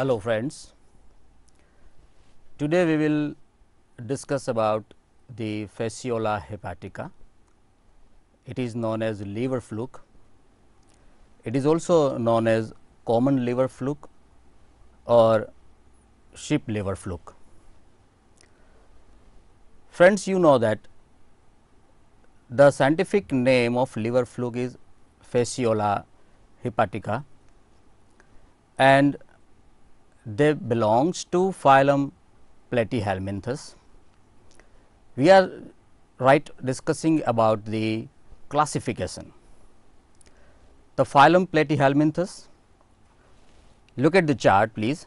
Hello friends, today we will discuss about the fasciola hepatica. It is known as liver fluke. It is also known as common liver fluke or sheep liver fluke. Friends, you know that the scientific name of liver fluke is fasciola hepatica and they belongs to phylum Platyhelminthes. We are right discussing about the classification. The phylum Platyhelminthes, look at the chart please.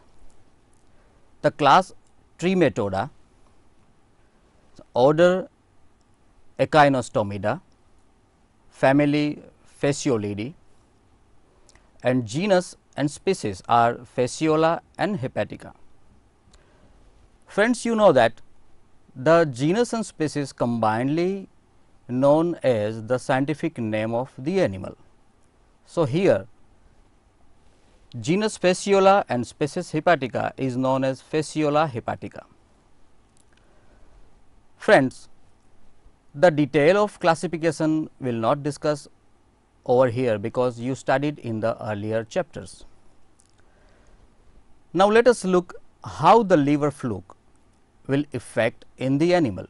The class Trematoda, order Echinostomida, family Fasciolidae and genus and species are Fasciola and Hepatica. Friends, you know that the genus and species combinedly known as the scientific name of the animal. So, here genus Fasciola and species Hepatica is known as Fasciola hepatica. Friends, the detail of classification will not discuss over here because you studied in the earlier chapters. Now, let us look how the liver fluke will affect in the animal.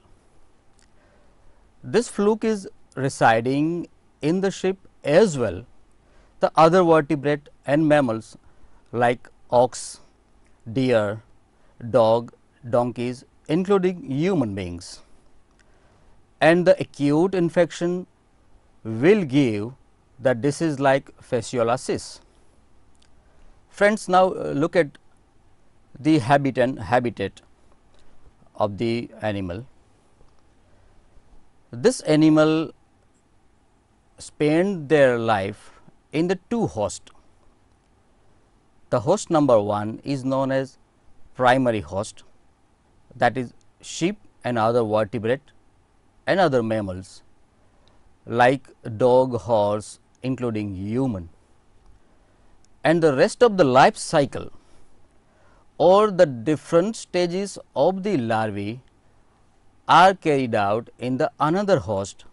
This fluke is residing in the ship as well the other vertebrate and mammals like ox, deer, dog, donkeys including human beings. And the acute infection will give that this is like fasciolasis. Friends, now uh, look at the habitat, habitat of the animal. This animal spend their life in the two host. The host number 1 is known as primary host that is sheep and other vertebrate and other mammals like dog, horse including human and the rest of the life cycle or the different stages of the larvae are carried out in the another host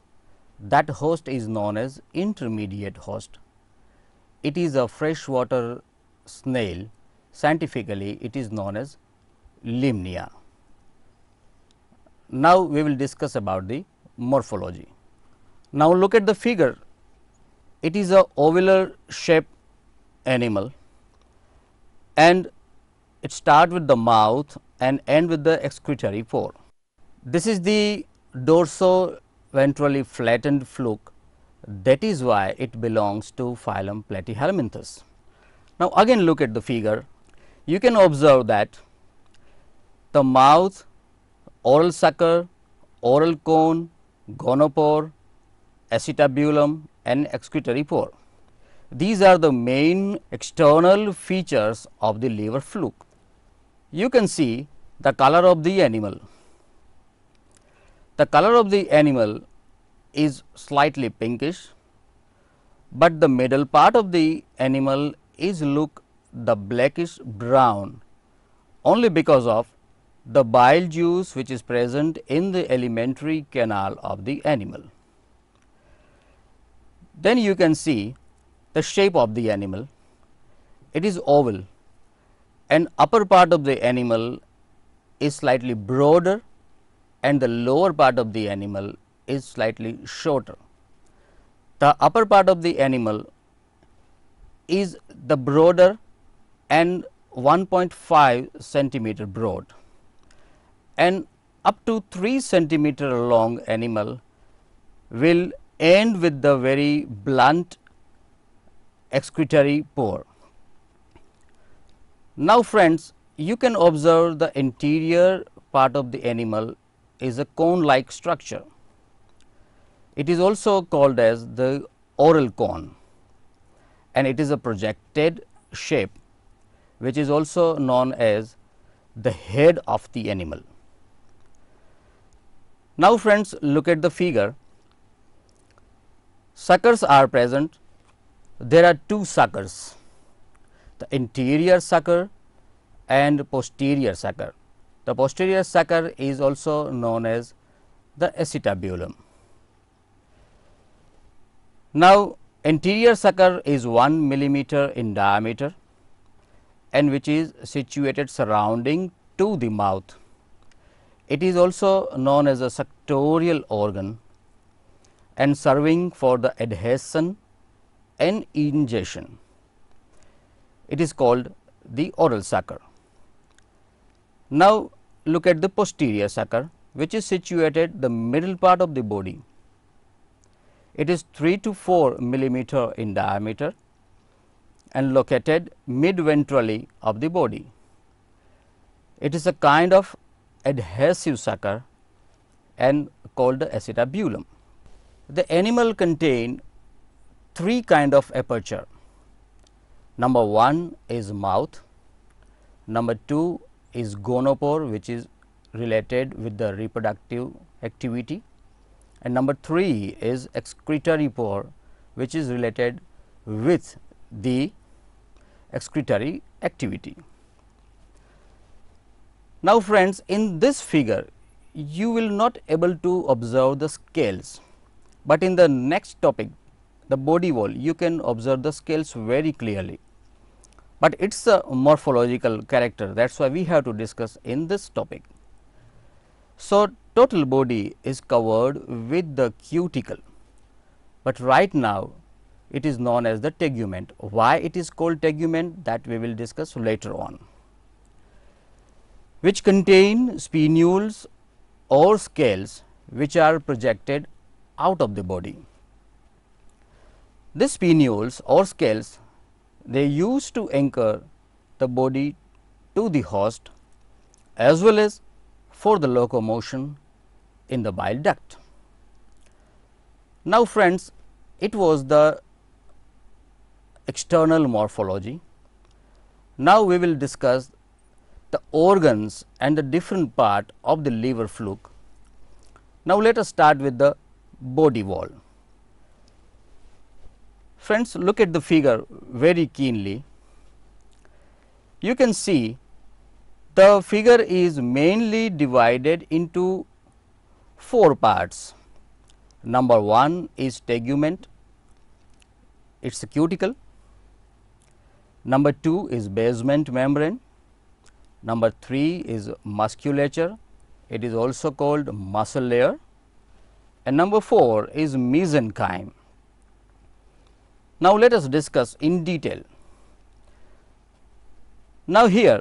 that host is known as intermediate host. It is a freshwater snail scientifically it is known as Limnia. Now, we will discuss about the morphology. Now, look at the figure it is a ovular shaped animal and it start with the mouth and end with the excretory pore. This is the dorso-ventrally flattened fluke that is why it belongs to phylum Platyhelminthes. Now, again look at the figure you can observe that the mouth, oral sucker, oral cone, gonopore, acetabulum an excretory pore. These are the main external features of the liver fluke. You can see the color of the animal. The color of the animal is slightly pinkish, but the middle part of the animal is look the blackish brown only because of the bile juice which is present in the alimentary canal of the animal. Then you can see the shape of the animal. It is oval and upper part of the animal is slightly broader and the lower part of the animal is slightly shorter. The upper part of the animal is the broader and 1.5 centimeter broad and up to 3 centimeter long animal will end with the very blunt excretory pore. Now, friends, you can observe the interior part of the animal is a cone like structure. It is also called as the oral cone and it is a projected shape which is also known as the head of the animal. Now, friends look at the figure suckers are present, there are two suckers, the anterior sucker and posterior sucker. The posterior sucker is also known as the acetabulum. Now, anterior sucker is 1 millimeter in diameter and which is situated surrounding to the mouth. It is also known as a sectorial organ and serving for the adhesion and ingestion. It is called the oral sucker. Now, look at the posterior sucker which is situated the middle part of the body. It is 3 to 4 millimeter in diameter and located mid ventrally of the body. It is a kind of adhesive sucker and called the acetabulum the animal contain three kind of aperture. Number 1 is mouth, number 2 is gonopore which is related with the reproductive activity and number 3 is excretory pore which is related with the excretory activity. Now friends, in this figure you will not able to observe the scales but in the next topic, the body wall, you can observe the scales very clearly. But it is a morphological character, that is why we have to discuss in this topic. So, total body is covered with the cuticle, but right now it is known as the tegument. Why it is called tegument that we will discuss later on, which contain spinules or scales which are projected out of the body. the spinules or scales they used to anchor the body to the host as well as for the locomotion in the bile duct. Now, friends, it was the external morphology. Now, we will discuss the organs and the different part of the liver fluke. Now, let us start with the body wall. Friends, look at the figure very keenly. You can see the figure is mainly divided into four parts. Number one is tegument, its cuticle. Number two is basement membrane. Number three is musculature, it is also called muscle layer. And number 4 is mesenchyme. Now, let us discuss in detail. Now, here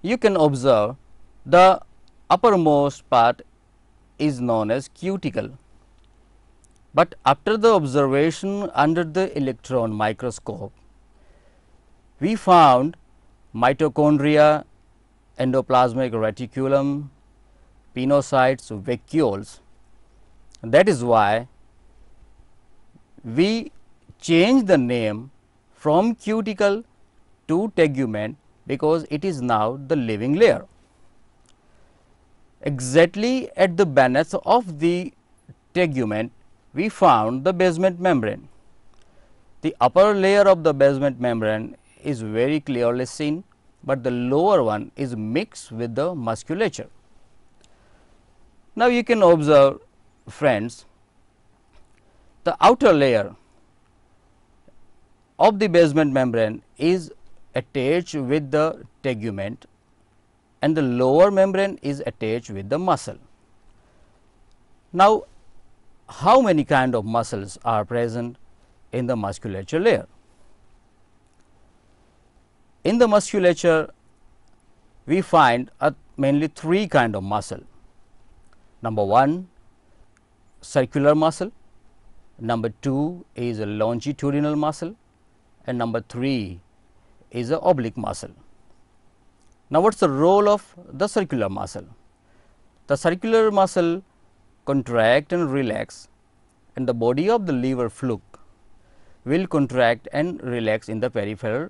you can observe the uppermost part is known as cuticle, but after the observation under the electron microscope, we found mitochondria, endoplasmic reticulum, pinocytes, vacuoles that is why we change the name from cuticle to tegument because it is now the living layer. Exactly at the bananas of the tegument, we found the basement membrane. The upper layer of the basement membrane is very clearly seen, but the lower one is mixed with the musculature. Now, you can observe friends, the outer layer of the basement membrane is attached with the tegument and the lower membrane is attached with the muscle. Now, how many kind of muscles are present in the musculature layer? In the musculature, we find uh, mainly three kind of muscle. Number 1 circular muscle, number 2 is a longitudinal muscle and number 3 is a oblique muscle. Now, what is the role of the circular muscle? The circular muscle contract and relax and the body of the liver fluke will contract and relax in the peripheral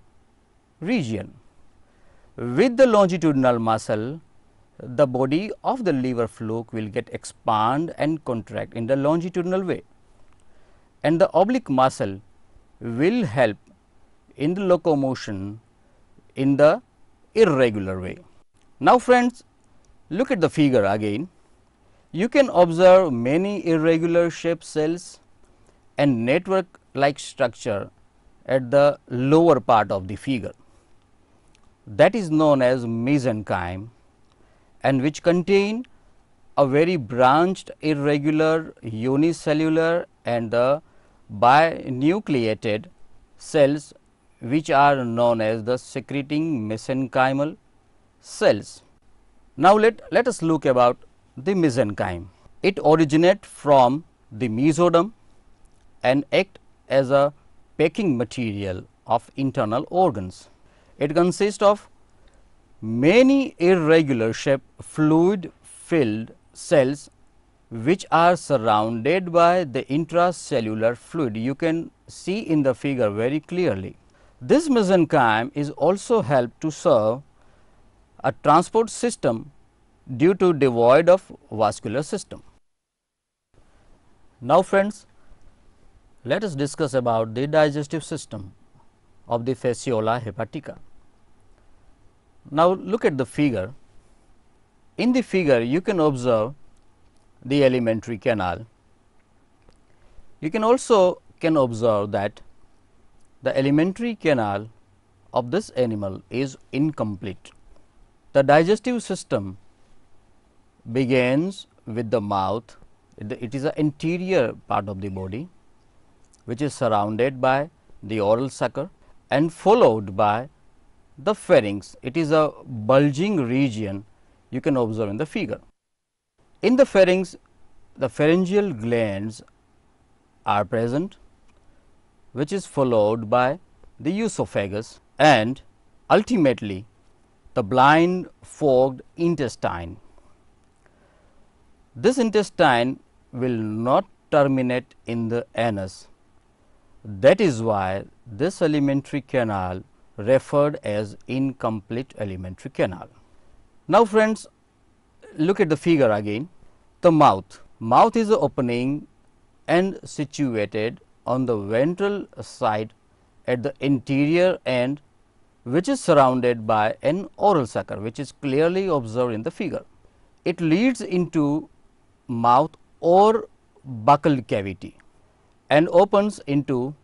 region. With the longitudinal muscle, the body of the liver fluke will get expand and contract in the longitudinal way and the oblique muscle will help in the locomotion in the irregular way. Now friends, look at the figure again. You can observe many irregular shaped cells and network like structure at the lower part of the figure. That is known as mesenchyme and which contain a very branched irregular unicellular and the binucleated cells which are known as the secreting mesenchymal cells. Now, let, let us look about the mesenchyme. It originates from the mesoderm and act as a packing material of internal organs. It consists of many irregular shape fluid filled cells which are surrounded by the intracellular fluid you can see in the figure very clearly. This mesenchyme is also helped to serve a transport system due to devoid of vascular system. Now friends, let us discuss about the digestive system of the fasciola hepatica. Now, look at the figure. In the figure, you can observe the alimentary canal. You can also can observe that the alimentary canal of this animal is incomplete. The digestive system begins with the mouth, it is an interior part of the body which is surrounded by the oral sucker and followed by the pharynx. It is a bulging region you can observe in the figure. In the pharynx, the pharyngeal glands are present, which is followed by the esophagus and ultimately the blind forked intestine. This intestine will not terminate in the anus. That is why this alimentary canal referred as incomplete alimentary canal. Now, friends, look at the figure again. The mouth. Mouth is opening and situated on the ventral side at the interior end which is surrounded by an oral sucker which is clearly observed in the figure. It leads into mouth or buccal cavity and opens into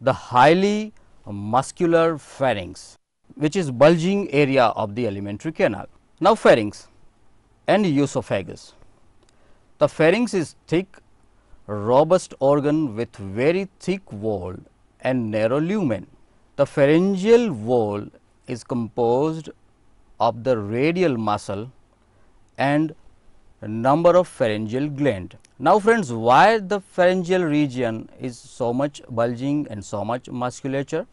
the highly muscular pharynx which is bulging area of the alimentary canal. Now pharynx and esophagus. The pharynx is thick robust organ with very thick wall and narrow lumen. The pharyngeal wall is composed of the radial muscle and number of pharyngeal gland. Now friends, why the pharyngeal region is so much bulging and so much musculature?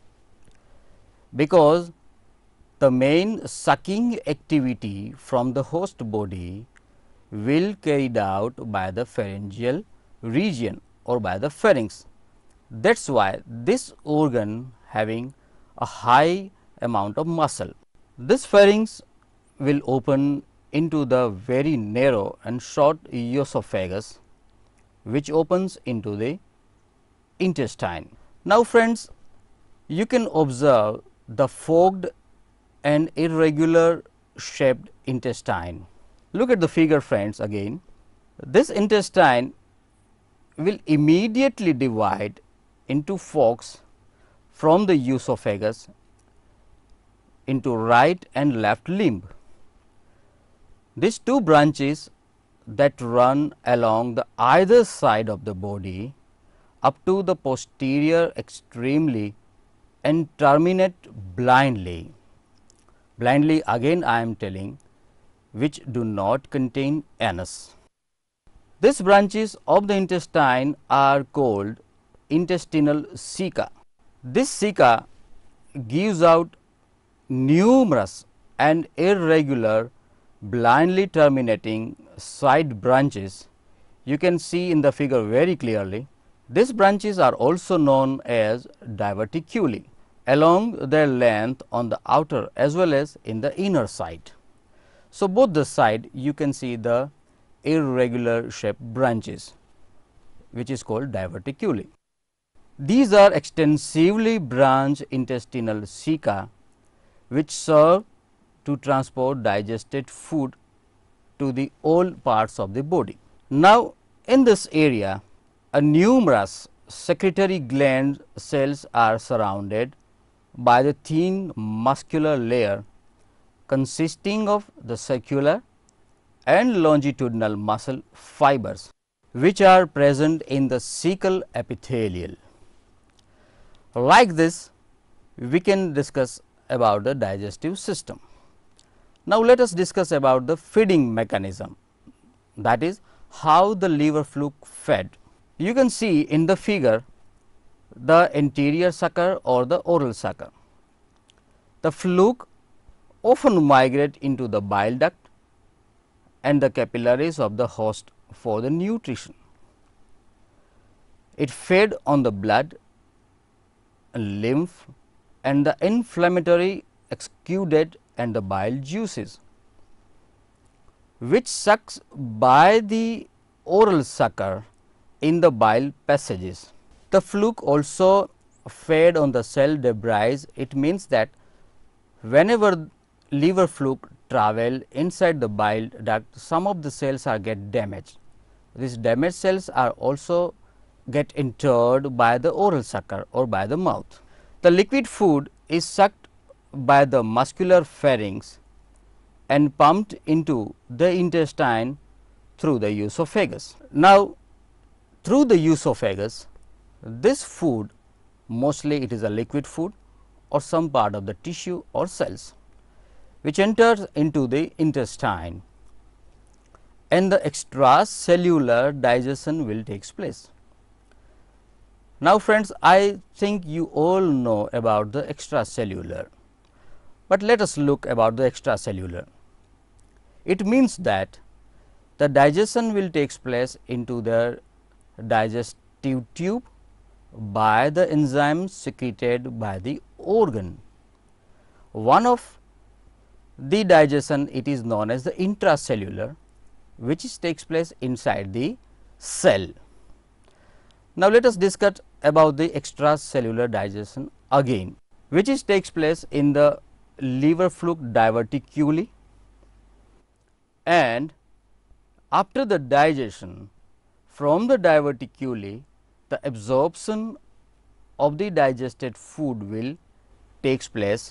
because the main sucking activity from the host body will carried out by the pharyngeal region or by the pharynx. That is why this organ having a high amount of muscle. This pharynx will open into the very narrow and short esophagus which opens into the intestine. Now friends, you can observe the forked and irregular shaped intestine. Look at the figure friends again. This intestine will immediately divide into forks from the esophagus into right and left limb. These two branches that run along the either side of the body up to the posterior extremely and terminate blindly. Blindly again I am telling which do not contain anus. These branches of the intestine are called intestinal ceca. This ceca gives out numerous and irregular blindly terminating side branches. You can see in the figure very clearly. These branches are also known as diverticulae along their length on the outer as well as in the inner side. So, both the side you can see the irregular shaped branches which is called diverticulae. These are extensively branched intestinal ceca which serve to transport digested food to the all parts of the body. Now, in this area a numerous secretory gland cells are surrounded by the thin muscular layer consisting of the circular and longitudinal muscle fibers which are present in the cecal epithelial. Like this, we can discuss about the digestive system. Now, let us discuss about the feeding mechanism that is how the liver fluke fed. You can see in the figure the anterior sucker or the oral sucker. The fluke often migrate into the bile duct and the capillaries of the host for the nutrition. It fed on the blood, lymph and the inflammatory excudate and the bile juices, which sucks by the oral sucker in the bile passages. The fluke also fed on the cell debris, it means that whenever liver fluke travel inside the bile duct, some of the cells are get damaged. These damaged cells are also get interred by the oral sucker or by the mouth. The liquid food is sucked by the muscular pharynx and pumped into the intestine through the esophagus. Now, through the esophagus, this food mostly it is a liquid food or some part of the tissue or cells which enters into the intestine and the extracellular digestion will takes place. Now friends, I think you all know about the extracellular, but let us look about the extracellular. It means that the digestion will takes place into the digestive tube by the enzyme secreted by the organ. One of the digestion it is known as the intracellular which takes place inside the cell. Now, let us discuss about the extracellular digestion again which is takes place in the liver fluke diverticuli and after the digestion from the diverticuli the absorption of the digested food will takes place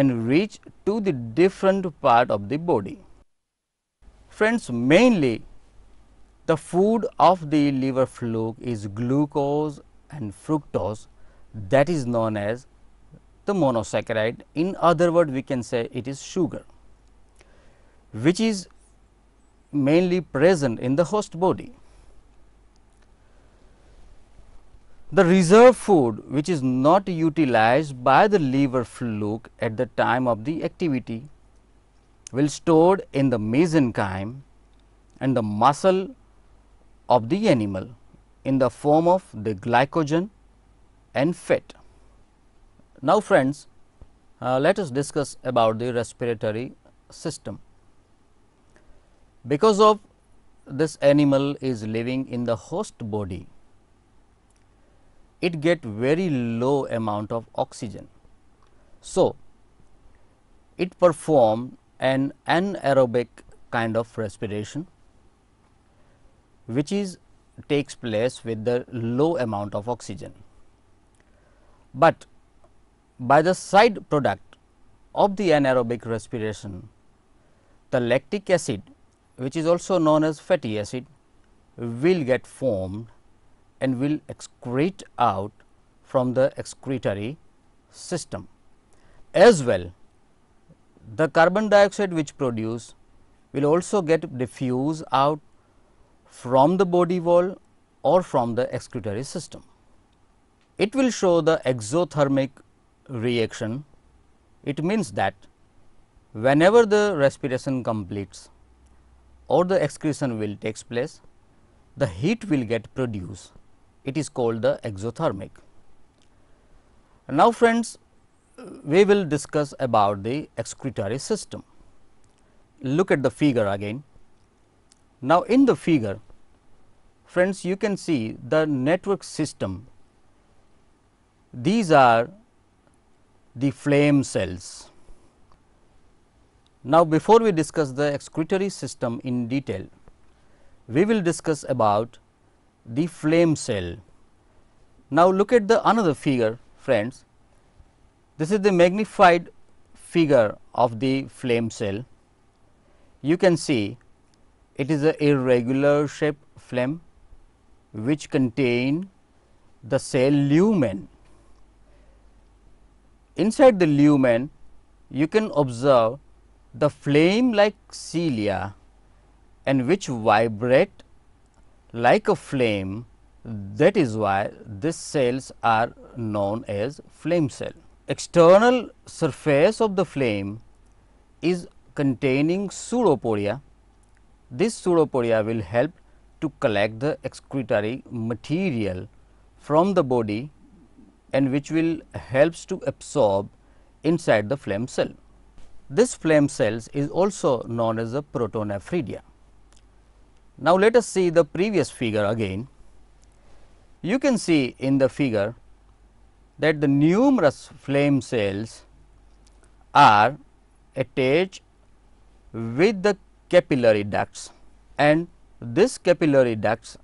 and reach to the different part of the body. Friends, mainly the food of the liver fluke is glucose and fructose that is known as the monosaccharide. In other word, we can say it is sugar, which is mainly present in the host body. the reserve food which is not utilized by the liver fluke at the time of the activity will stored in the mesenchyme and the muscle of the animal in the form of the glycogen and fat. Now friends, uh, let us discuss about the respiratory system. Because of this animal is living in the host body, it get very low amount of oxygen. So, it perform an anaerobic kind of respiration which is takes place with the low amount of oxygen. But by the side product of the anaerobic respiration, the lactic acid which is also known as fatty acid will get formed and will excrete out from the excretory system. As well, the carbon dioxide which produce will also get diffused out from the body wall or from the excretory system. It will show the exothermic reaction. It means that whenever the respiration completes or the excretion will takes place, the heat will get produced it is called the exothermic. Now, friends, we will discuss about the excretory system. Look at the figure again. Now, in the figure, friends, you can see the network system. These are the flame cells. Now, before we discuss the excretory system in detail, we will discuss about the flame cell. Now, look at the another figure friends. This is the magnified figure of the flame cell. You can see it is a irregular shaped flame which contain the cell lumen. Inside the lumen, you can observe the flame like cilia and which vibrate like a flame that is why these cells are known as flame cell. External surface of the flame is containing pseudopodia. This pseudopodia will help to collect the excretory material from the body and which will helps to absorb inside the flame cell. This flame cells is also known as the protonephridia. Now, let us see the previous figure again. You can see in the figure that the numerous flame cells are attached with the capillary ducts and these capillary ducts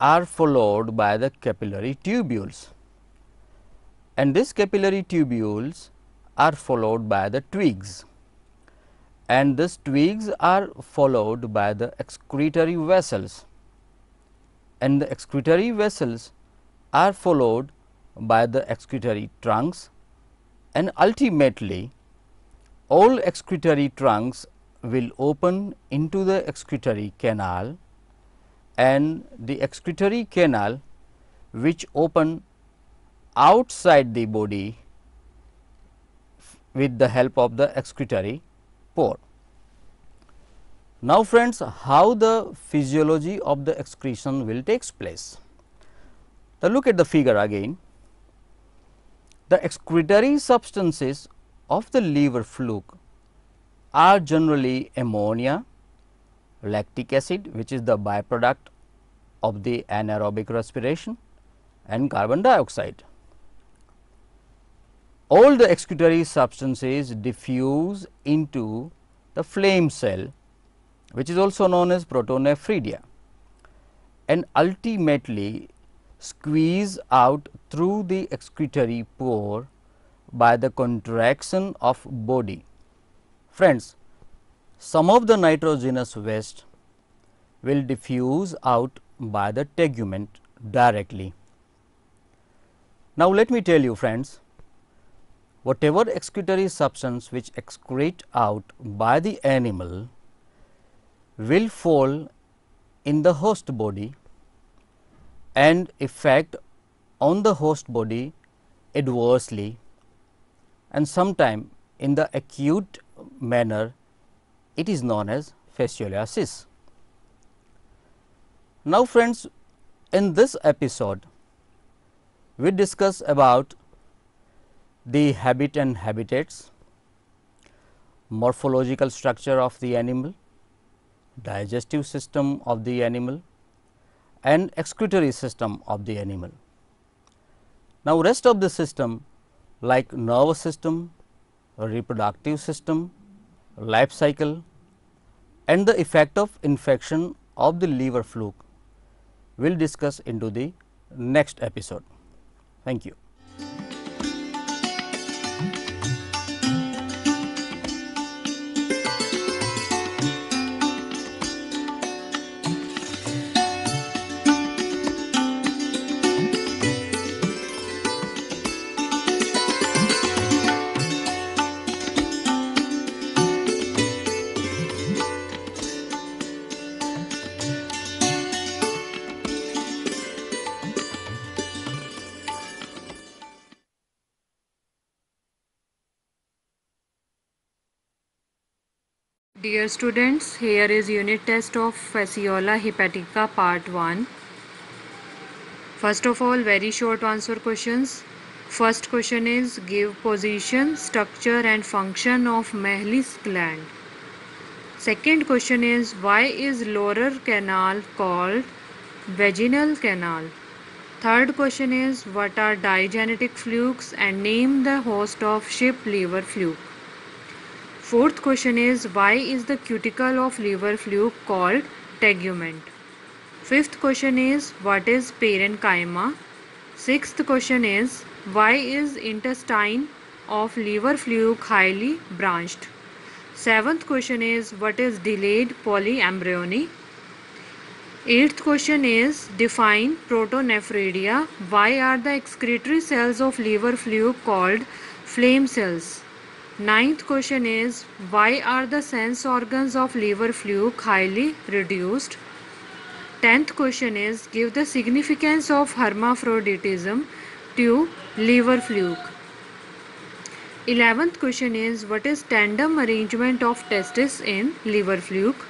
are followed by the capillary tubules and these capillary tubules are followed by the twigs and these twigs are followed by the excretory vessels and the excretory vessels are followed by the excretory trunks and ultimately all excretory trunks will open into the excretory canal and the excretory canal which open outside the body with the help of the excretory pore. Now, friends, how the physiology of the excretion will takes place? Now, look at the figure again. The excretory substances of the liver fluke are generally ammonia, lactic acid which is the byproduct of the anaerobic respiration and carbon dioxide all the excretory substances diffuse into the flame cell which is also known as protonephridia and ultimately squeeze out through the excretory pore by the contraction of body. Friends, some of the nitrogenous waste will diffuse out by the tegument directly. Now, let me tell you friends, whatever excretory substance which excrete out by the animal will fall in the host body and effect on the host body adversely and sometime in the acute manner it is known as fasciolasis. Now friends in this episode we discuss about the habit and habitats, morphological structure of the animal, digestive system of the animal and excretory system of the animal. Now, rest of the system like nervous system, reproductive system, life cycle and the effect of infection of the liver fluke we will discuss into the next episode. Thank you. Dear students, here is unit test of Fasciola hepatica part 1. First of all, very short answer questions. First question is give position, structure and function of Mehlis gland. Second question is why is lower canal called vaginal canal? Third question is what are digenetic flukes and name the host of ship liver fluke. Fourth question is why is the cuticle of liver fluke called tegument? Fifth question is what is parenchyma? Sixth question is why is intestine of liver fluke highly branched? Seventh question is what is delayed polyembryony? Eighth question is define protonephridia. Why are the excretory cells of liver fluke called flame cells? Ninth question is why are the sense organs of liver fluke highly reduced? Tenth question is give the significance of hermaphroditism to liver fluke. Eleventh question is what is tandem arrangement of testes in liver fluke?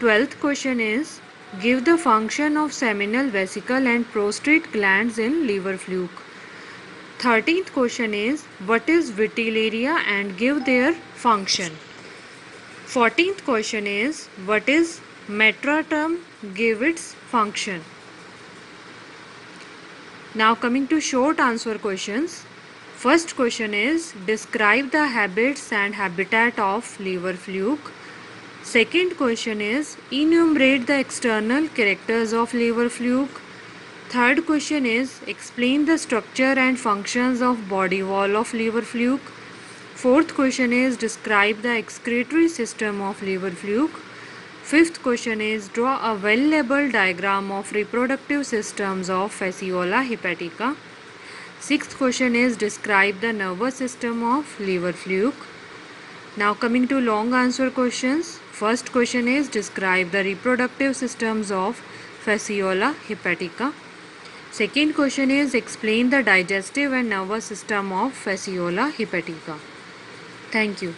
Twelfth question is give the function of seminal vesicle and prostate glands in liver fluke. 13th question is what is vitellaria and give their function 14th question is what is metratum give its function now coming to short answer questions first question is describe the habits and habitat of liver fluke second question is enumerate the external characters of liver fluke Third question is explain the structure and functions of body wall of liver fluke. Fourth question is describe the excretory system of liver fluke. Fifth question is draw a well labeled diagram of reproductive systems of Fasciola hepatica. Sixth question is describe the nervous system of liver fluke. Now coming to long answer questions. First question is describe the reproductive systems of Fasciola hepatica. Second question is explain the digestive and nervous system of fasciola hepatica. Thank you.